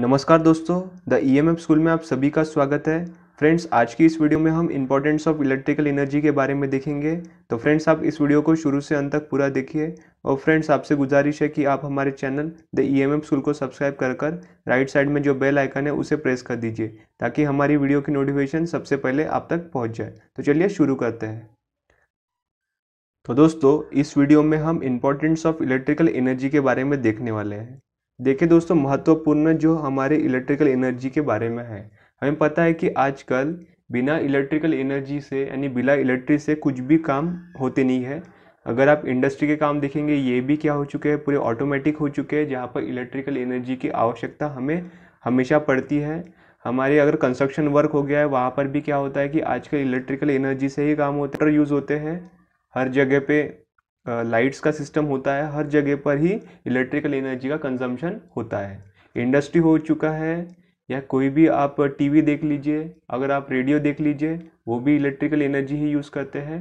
नमस्कार दोस्तों the E e F school में आप सभी का स्वागत है फ्रेंड्स आज की इस वीडियो में हम इंपॉर्टेंस ऑफ इलेक्ट्रिकल एनर्जी के बारे में देखेंगे तो फ्रेंड्स आप इस वीडियो को शुरू से अंत तक पूरा देखिए और फ्रेंड्स आपसे गुजारिश है कि आप हमारे channel the E e M school को सब्सक्राइब कर कर राइट साइड में जो बेल आइकन है उसे प्रेस कर दीजिए ताकि हमारी वीडियो की नोटिफिकेशन सबसे पहले आप तक पहुँच जाए तो चलिए शुरू करते हैं तो दोस्तों इस वीडियो में हम इम्पोर्टेंस ऑफ इलेक्ट्रिकल एनर्जी के बारे में देखने वाले हैं देखिए दोस्तों महत्वपूर्ण जो हमारे इलेक्ट्रिकल एनर्जी के बारे में है हमें पता है कि आजकल बिना इलेक्ट्रिकल एनर्जी से यानी बिना इलेक्ट्रिक से कुछ भी काम होते नहीं है अगर आप इंडस्ट्री के काम देखेंगे ये भी क्या हो चुके हैं पूरे ऑटोमेटिक हो चुके हैं जहाँ पर इलेक्ट्रिकल एनर्जी की आवश्यकता हमें हमेशा पड़ती है हमारे अगर कंस्ट्रक्शन वर्क हो गया है वहाँ पर भी क्या होता है कि आजकल इलेक्ट्रिकल एनर्जी से ही काम होता यूज़ होते हैं हर जगह पे लाइट्स का सिस्टम होता है हर जगह पर ही इलेक्ट्रिकल एनर्जी का कंजम्पशन होता है इंडस्ट्री हो चुका है या कोई भी आप टीवी देख लीजिए अगर आप रेडियो देख लीजिए वो भी इलेक्ट्रिकल एनर्जी ही यूज़ करते हैं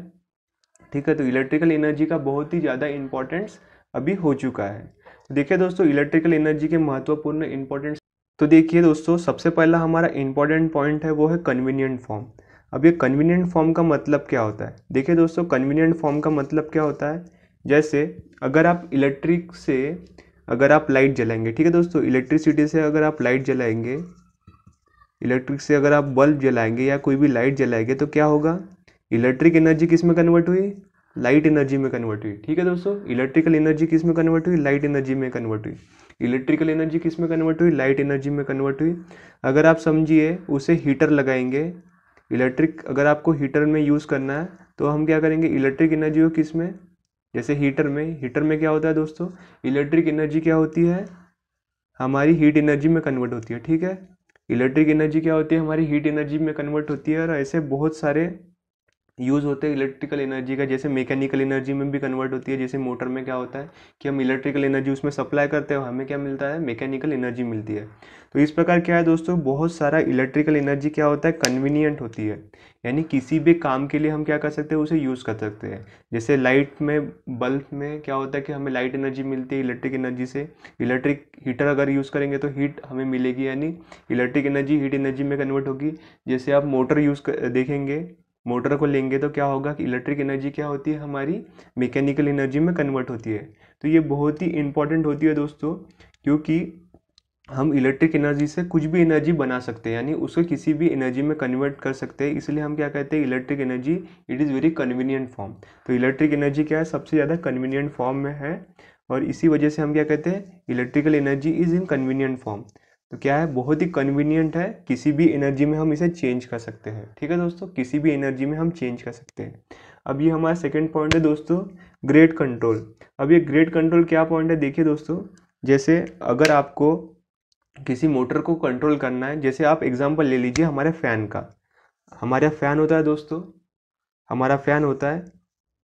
ठीक है तो इलेक्ट्रिकल एनर्जी का बहुत ही ज़्यादा इम्पोर्टेंस अभी हो चुका है तो देखिए दोस्तों इलेक्ट्रिकल एनर्जी के महत्वपूर्ण इम्पोर्टेंस तो देखिए दोस्तों सबसे पहला हमारा इम्पोर्टेंट पॉइंट है वो है कन्वीनियंट फॉर्म अब ये कन्वीनियंट फॉर्म का मतलब क्या होता है देखिए दोस्तों कन्वीनियंट फॉर्म का मतलब क्या होता है जैसे अगर आप इलेक्ट्रिक से अगर आप लाइट जलाएंगे ठीक है दोस्तों इलेक्ट्रिसिटी से अगर आप लाइट जलाएंगे इलेक्ट्रिक से अगर आप बल्ब जलाएंगे या कोई भी लाइट जलाएंगे तो क्या होगा इलेक्ट्रिक एनर्जी किस में कन्वर्ट हुई लाइट एनर्जी में कन्वर्ट हुई ठीक है दोस्तों इलेक्ट्रिकल एनर्जी किस में कन्वर्ट हुई लाइट एनर्जी में कन्वर्ट हुई इलेक्ट्रिकल एनर्जी किस में कन्वर्ट हुई लाइट एनर्जी में कन्वर्ट हुई अगर आप समझिए उसे हीटर लगाएंगे इलेक्ट्रिक अगर आपको हीटर में यूज़ करना है तो हम क्या करेंगे इलेक्ट्रिक एनर्जी को किस में जैसे हीटर में हीटर में क्या होता है दोस्तों इलेक्ट्रिक एनर्जी क्या होती है हमारी हीट एनर्जी में कन्वर्ट होती है ठीक है इलेक्ट्रिक एनर्जी क्या होती है हमारी हीट एनर्जी में कन्वर्ट होती है और ऐसे बहुत सारे यूज़ होते हैं इलेक्ट्रिकल एनर्जी का जैसे मैकेनिकल एनर्जी में भी कन्वर्ट होती है जैसे मोटर में क्या होता है कि हम इलेक्ट्रिकल एनर्जी उसमें सप्लाई करते हैं हमें क्या मिलता है मैकेनिकल एनर्जी मिलती है तो इस प्रकार क्या है दोस्तों बहुत सारा इलेक्ट्रिकल एनर्जी क्या होता है कन्वीनियंट होती है यानी किसी भी काम के लिए हम क्या कर सकते हैं उसे यूज़ कर सकते हैं जैसे लाइट में बल्ब में क्या होता है कि हमें लाइट एनर्जी मिलती है इलेक्ट्रिक एनर्जी से इलेक्ट्रिक हीटर अगर यूज़ करेंगे तो हीट हमें मिलेगी यानी इलेक्ट्रिक एनर्जी हीट एनर्जी में कन्वर्ट होगी जैसे आप मोटर यूज़ देखेंगे मोटर को लेंगे तो क्या होगा कि इलेक्ट्रिक एनर्जी क्या होती है हमारी मैकेनिकल एनर्जी में कन्वर्ट होती है तो ये बहुत ही इंपॉर्टेंट होती है दोस्तों क्योंकि हम इलेक्ट्रिक एनर्जी से कुछ भी एनर्जी बना सकते हैं यानी उसको किसी भी एनर्जी में कन्वर्ट कर सकते हैं इसलिए हम क्या कहते हैं electric energy it is very convenient form तो इलेक्ट्रिक एनर्जी क्या है सबसे ज़्यादा कन्वीनियंट फॉर्म में है और इसी वजह से हम क्या कहते हैं electrical energy is in convenient form तो क्या है बहुत ही कन्वीनियंट है किसी भी एनर्जी में हम इसे चेंज कर सकते हैं ठीक है दोस्तों किसी भी एनर्जी में हम चेंज कर सकते हैं अब ये हमारा सेकेंड पॉइंट है दोस्तों ग्रेड कंट्रोल अब ये ग्रेड कंट्रोल क्या पॉइंट है देखिए दोस्तों जैसे अगर आपको किसी मोटर को कंट्रोल करना है जैसे आप एग्जाम्पल ले लीजिए हमारे फ़ैन का हमारा फ़ैन होता है दोस्तों हमारा फ़ैन होता है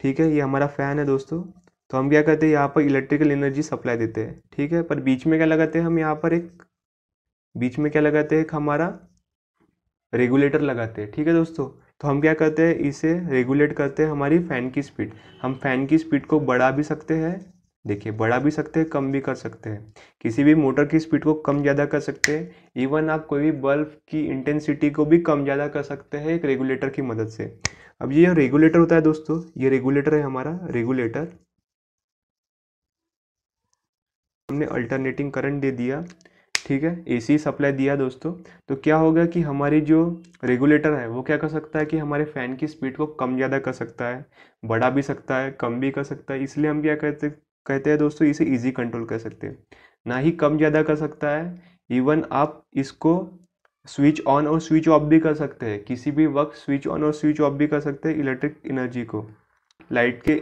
ठीक है ये हमारा फ़ैन है दोस्तों तो हम क्या करते हैं यहाँ पर इलेक्ट्रिकल एनर्जी सप्लाई देते हैं ठीक है पर बीच में क्या लगाते हैं हम यहाँ पर एक बीच में क्या लगाते हैं हमारा रेगुलेटर लगाते हैं ठीक है दोस्तों तो हम क्या करते हैं इसे रेगुलेट करते हैं हमारी फ़ैन की स्पीड हम फ़ैन की स्पीड को बढ़ा भी सकते हैं देखिए बढ़ा भी सकते हैं कम भी कर सकते हैं किसी भी मोटर की स्पीड को कम ज़्यादा कर सकते हैं इवन आप कोई भी बल्ब की इंटेंसिटी को भी कम ज़्यादा कर सकते हैं एक रेगुलेटर की मदद से अब ये रेगुलेटर होता है दोस्तों ये रेगुलेटर है हमारा रेगुलेटर हमने अल्टरनेटिंग करंट दे दिया ठीक है एसी सप्लाई दिया दोस्तों तो क्या होगा कि हमारी जो रेगुलेटर है वो क्या कर सकता है कि हमारे फ़ैन की स्पीड को कम ज़्यादा कर सकता है बढ़ा भी सकता है कम भी कर सकता है इसलिए हम क्या कहते कहते हैं दोस्तों इसे इजी कंट्रोल कर सकते हैं ना ही कम ज़्यादा कर सकता है इवन आप इसको स्विच ऑन और स्विच ऑफ भी कर सकते हैं किसी भी वक्त स्विच ऑन और स्विच ऑफ भी कर सकते हैं इलेक्ट्रिक एनर्जी को लाइट के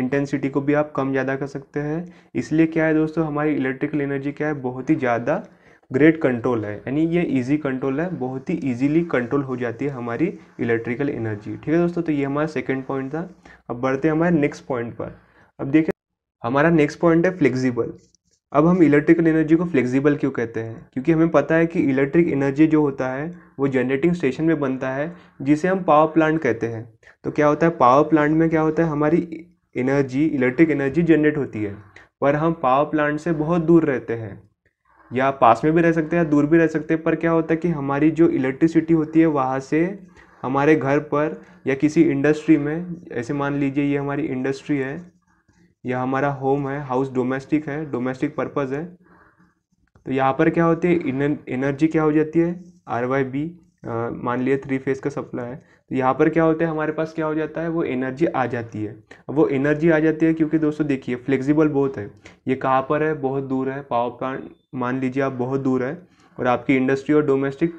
इंटेंसिटी को भी आप कम ज़्यादा कर सकते हैं इसलिए क्या है दोस्तों हमारी इलेक्ट्रिकल एनर्जी क्या है बहुत ही ज़्यादा ग्रेट कंट्रोल है यानी ये इजी कंट्रोल है बहुत ही इजीली कंट्रोल हो जाती है हमारी इलेक्ट्रिकल एनर्जी ठीक है दोस्तों तो ये हमारा सेकेंड पॉइंट था अब बढ़ते हैं हमारे नेक्स्ट पॉइंट पर अब देखिए हमारा नेक्स्ट पॉइंट है फ्लेक्सिबल अब हम इलेक्ट्रिकल एनर्जी को फ्लेक्सिबल क्यों कहते हैं क्योंकि हमें पता है कि इलेक्ट्रिक एनर्जी जो होता है वो जनरेटिंग स्टेशन में बनता है जिसे हम पावर प्लांट कहते हैं तो क्या होता है पावर प्लांट में क्या होता है हमारी एनर्जी इलेक्ट्रिक एनर्जी जनरेट होती है पर हम पावर प्लांट से बहुत दूर रहते हैं या पास में भी रह सकते हैं या दूर भी रह सकते हैं पर क्या होता है कि हमारी जो इलेक्ट्रिसिटी होती है वहाँ से हमारे घर पर या किसी इंडस्ट्री में ऐसे मान लीजिए ये हमारी इंडस्ट्री है या हमारा होम है हाउस डोमेस्टिक है डोमेस्टिक पर्पज़ है तो यहाँ पर क्या होती है एनर्जी क्या हो जाती है आर वाई बी मान लिया थ्री फेज़ का सप्लाई है तो यहाँ पर क्या होता है हमारे पास क्या हो जाता है वो एनर्जी आ जाती है अब वो एनर्जी आ जाती है क्योंकि दोस्तों देखिए फ्लेक्सिबल बहुत है ये कहाँ पर है बहुत दूर है पावर प्लांट मान लीजिए आप बहुत दूर है और आपकी इंडस्ट्री और डोमेस्टिक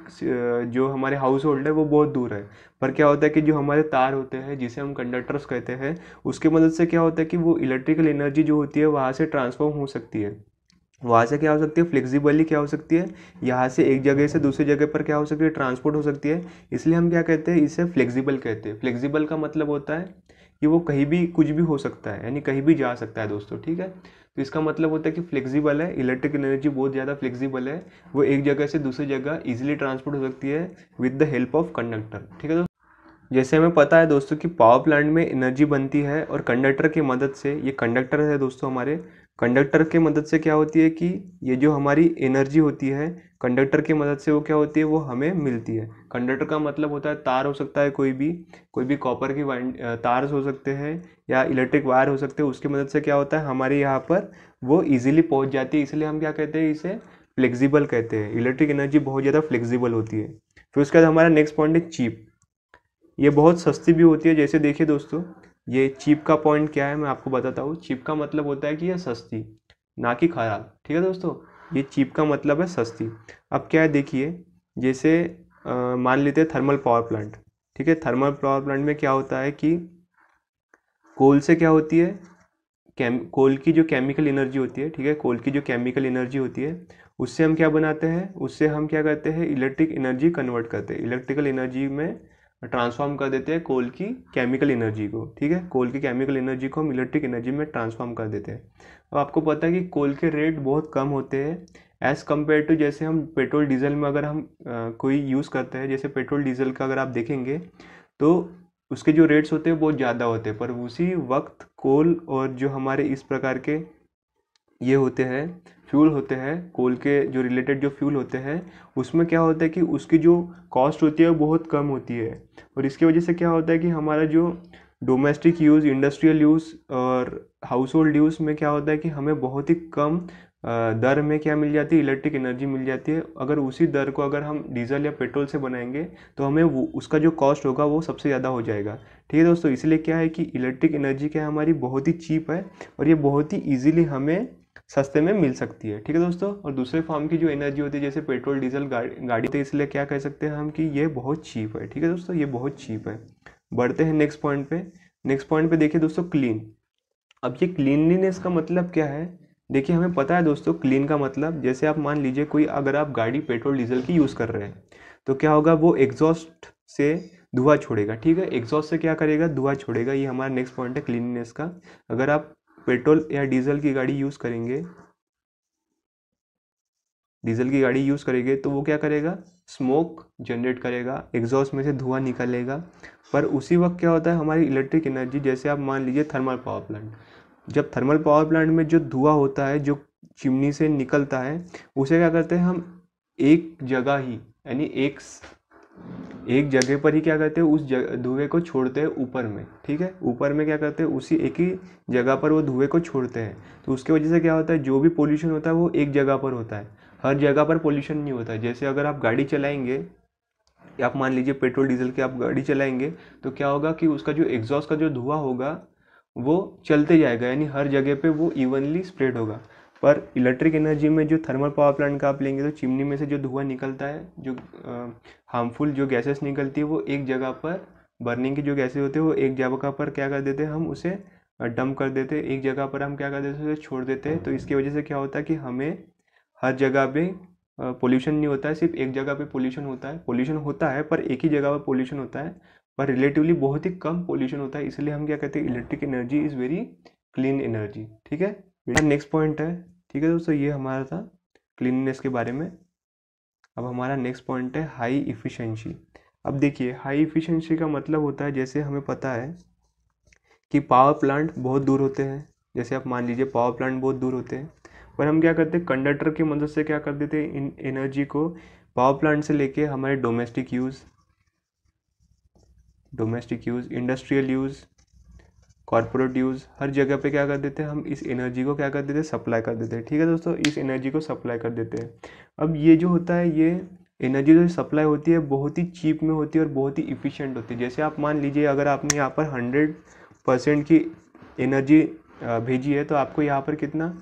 जो हमारे हाउस होल्ड है वो बहुत दूर है पर क्या होता है कि जो हमारे तार होते हैं जिसे हम कंडक्टर्स कहते हैं उसके मदद से क्या होता है कि वो इलेक्ट्रिकल एनर्जी जो होती है वहाँ से ट्रांसफॉर्म हो सकती है वहाँ से क्या हो सकती है फ्लेक्सिबली क्या हो सकती है यहाँ से एक जगह से दूसरी जगह पर क्या हो सकती है ट्रांसपोर्ट हो सकती है इसलिए हम क्या कहते हैं इसे फ्लेक्सिबल कहते हैं फ्लेक्सिबल का मतलब होता है कि वो कहीं भी कुछ भी हो सकता है यानी कहीं भी जा सकता है दोस्तों ठीक है तो इसका मतलब होता है कि फ्लेक्सिबल है इलेक्ट्रिक एनर्जी बहुत ज़्यादा फ्लेक्सिबल है वो एक जगह से दूसरी जगह ईजिली ट्रांसपोर्ट हो सकती है with the help of conductor ठीक है दोस्तों जैसे हमें पता है दोस्तों कि पावर प्लांट में एनर्जी बनती है और कंडक्टर की मदद से ये कंडक्टर है दोस्तों हमारे कंडक्टर के मदद से क्या होती है कि ये जो हमारी एनर्जी होती है कंडक्टर के मदद से वो क्या होती है वो हमें मिलती है कंडक्टर का मतलब होता है तार हो सकता है कोई भी कोई भी कॉपर की वाइंड तार हो सकते हैं या इलेक्ट्रिक वायर हो सकते हैं उसकी मदद से क्या होता है हमारे यहाँ पर वो ईजिली पहुँच जाती है इसलिए हम क्या कहते हैं इसे फ्लेक्सिबल कहते हैं इलेक्ट्रिक एनर्जी बहुत ज़्यादा फ्लेक्सिबल होती है फिर उसके बाद हमारा नेक्स्ट पॉइंट है चीप ये बहुत सस्ती भी होती है जैसे देखिए दोस्तों ये चीप का पॉइंट क्या है मैं आपको बताता हूँ चीप का मतलब होता है कि यह सस्ती ना कि खराब ठीक है दोस्तों ये चीप का मतलब है सस्ती अब क्या है देखिए जैसे मान लेते हैं थर्मल पावर प्लांट ठीक है थर्मल पावर प्लांट में क्या होता है कि कोल से क्या होती है केम कोल की जो केमिकल एनर्जी होती है ठीक है कोल की जो केमिकल एनर्जी होती है उससे हम क्या बनाते हैं उससे हम क्या करते हैं इलेक्ट्रिक एनर्जी कन्वर्ट करते हैं इलेक्ट्रिकल एनर्जी में ट्रांसफॉर्म कर देते हैं कोल की केमिकल एनर्जी को ठीक है कोल की केमिकल एनर्जी को हम इलेक्ट्रिक एनर्जी में ट्रांसफॉर्म कर देते हैं अब आपको पता है कि कोल के रेट बहुत कम होते हैं एज़ कम्पेयर टू जैसे हम पेट्रोल डीजल में अगर हम आ, कोई यूज़ करते हैं जैसे पेट्रोल डीजल का अगर आप देखेंगे तो उसके जो रेट्स होते हैं बहुत ज़्यादा होते हैं पर उसी वक्त कोल और जो हमारे इस प्रकार के ये होते हैं फ्यूल होते हैं कोल के जो रिलेटेड जो फ्यूल होते हैं उसमें क्या होता है कि उसकी जो कॉस्ट होती है वो बहुत कम होती है और इसकी वजह से क्या होता है कि हमारा जो डोमेस्टिक यूज़ इंडस्ट्रियल यूज़ और हाउस होल्ड यूज़ में क्या होता है कि हमें बहुत ही कम दर में क्या मिल जाती है इलेक्ट्रिक एनर्जी मिल जाती है अगर उसी दर को अगर हम डीजल या पेट्रोल से बनाएंगे तो हमें वो उसका जो कॉस्ट होगा वो सबसे ज़्यादा हो जाएगा ठीक है दोस्तों इसलिए क्या है कि इलेक्ट्रिक एनर्जी क्या हमारी बहुत ही चीप है और ये बहुत ही ईजिली हमें सस्ते में मिल सकती है ठीक है दोस्तों और दूसरे फॉर्म की जो एनर्जी होती है जैसे पेट्रोल डीजल गाड़ी गाड़ी होती तो है इसलिए क्या कह सकते हैं हम कि ये बहुत चीप है ठीक है दोस्तों ये बहुत चीप है बढ़ते हैं नेक्स्ट पॉइंट पे नेक्स्ट पॉइंट पे देखिए दोस्तों क्लीन अब ये क्लीनलीनेस का मतलब क्या है देखिए हमें पता है दोस्तों क्लीन का मतलब जैसे आप मान लीजिए कोई अगर आप गाड़ी पेट्रोल डीजल की यूज़ कर रहे हैं तो क्या होगा वो एग्जॉस्ट से धुआं छोड़ेगा ठीक है एग्जॉस्ट से क्या करेगा धुआं छोड़ेगा ये हमारा नेक्स्ट पॉइंट है क्लीननेस का अगर आप पेट्रोल या डीजल की गाड़ी यूज़ करेंगे डीजल की गाड़ी यूज़ करेंगे तो वो क्या करेगा स्मोक जनरेट करेगा एग्जॉस्ट में से धुआं निकलेगा पर उसी वक्त क्या होता है हमारी इलेक्ट्रिक एनर्जी जैसे आप मान लीजिए थर्मल पावर प्लांट जब थर्मल पावर प्लांट में जो धुआं होता है जो चिमनी से निकलता है उसे क्या करते हैं हम एक जगह ही यानी एक एक जगह पर ही क्या करते हैं उस धुएँ को छोड़ते हैं ऊपर में ठीक है ऊपर में क्या करते हैं उसी एक ही जगह पर वो धुएँ को छोड़ते हैं तो उसके वजह से क्या होता है जो भी पोल्यूशन होता है वो एक जगह पर होता है हर जगह पर पोल्यूशन नहीं होता है जैसे अगर आप गाड़ी चलाएंगे आप मान लीजिए पेट्रोल डीजल की आप गाड़ी चलाएंगे तो क्या होगा कि उसका जो एग्जॉस्ट का जो धुआं होगा वो चलते जाएगा यानी हर जगह पे वो इवनली स्प्रेड होगा पर इलेक्ट्रिक एनर्जी में जो थर्मल पावर प्लांट का आप लेंगे तो चिमनी में से जो धुआं निकलता है जो हार्मफुल जो गैसेस निकलती है वो एक जगह पर बर्निंग की जो गैसेज होती है वो एक जगह पर क्या कर देते हैं हम उसे डंप कर देते हैं एक जगह पर हम क्या कर देते हैं उसे छोड़ देते हैं तो इसकी वजह से क्या होता है कि हमें हर जगह पे पोल्यूशन नहीं होता है सिर्फ एक जगह पे पोल्यूशन होता है पोल्यूशन होता है पर एक ही जगह पर पोल्यूशन होता है पर रिलेटिवली बहुत ही कम पोल्यूशन होता है इसलिए हम क्या कहते हैं electric energy is very clean energy ठीक है नेक्स्ट पॉइंट है ठीक है दोस्तों ये हमारा था क्लीननेस के बारे में अब हमारा नेक्स्ट पॉइंट है हाई इफ़िशेंसी अब देखिए हाई इफ़िशेंसी का मतलब होता है जैसे हमें पता है कि पावर प्लांट बहुत दूर होते हैं जैसे आप मान लीजिए पावर प्लांट बहुत दूर होते हैं पर हम क्या करते हैं कंडक्टर की मदद से क्या कर देते हैं इन एनर्जी को पावर प्लांट से लेके हमारे domestic use domestic use industrial use corporate use हर जगह पे क्या कर देते हैं हम इस एनर्जी को क्या कर देते हैं सप्लाई कर देते हैं ठीक है दोस्तों इस एनर्जी को सप्लाई कर देते हैं अब ये जो होता है ये एनर्जी जो सप्लाई होती है बहुत ही चीप में होती है और बहुत ही इफ़िशेंट होती है जैसे आप मान लीजिए अगर आपने यहाँ पर हंड्रेड परसेंट की एनर्जी भेजी है तो आपको यहाँ पर कितना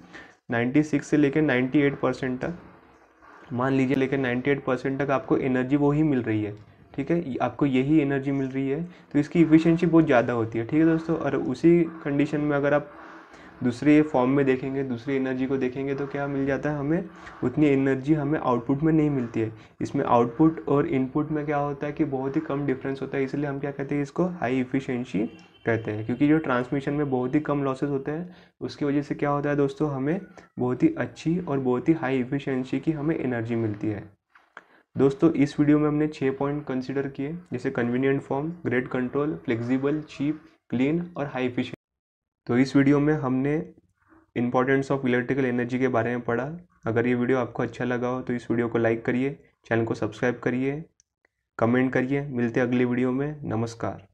नाइन्टी सिक्स से लेकर नाइन्टी एट परसेंट तक मान लीजिए लेकर एट परसेंट तक आपको एनर्जी वो ही मिल रही है ठीक है आपको यही एनर्जी मिल रही है तो इसकी इफ़िशेंसी बहुत ज़्यादा होती है ठीक है दोस्तों और उसी कंडीशन में अगर आप दूसरे फॉर्म में देखेंगे दूसरी एनर्जी को देखेंगे तो क्या मिल जाता है हमें उतनी एनर्जी हमें आउटपुट में नहीं मिलती है इसमें आउटपुट और इनपुट में क्या होता है कि बहुत ही कम डिफरेंस होता है इसलिए हम क्या कहते हैं इसको हाई इफिशेंसी कहते हैं क्योंकि जो ट्रांसमिशन में बहुत ही कम लॉसेस होते हैं उसकी वजह से क्या होता है दोस्तों हमें बहुत ही अच्छी और बहुत ही हाई इफिशेंसी की हमें एनर्जी मिलती है दोस्तों इस वीडियो में हमने छः पॉइंट कंसिडर किए जैसे convenient form great control flexible cheap clean और हाई इफिशियंट तो इस वीडियो में हमने इंपॉर्टेंस ऑफ इलेक्ट्रिकल एनर्जी के बारे में पढ़ा अगर ये वीडियो आपको अच्छा लगा हो तो इस वीडियो को लाइक करिए चैनल को सब्सक्राइब करिए कमेंट करिए मिलते अगले वीडियो में नमस्कार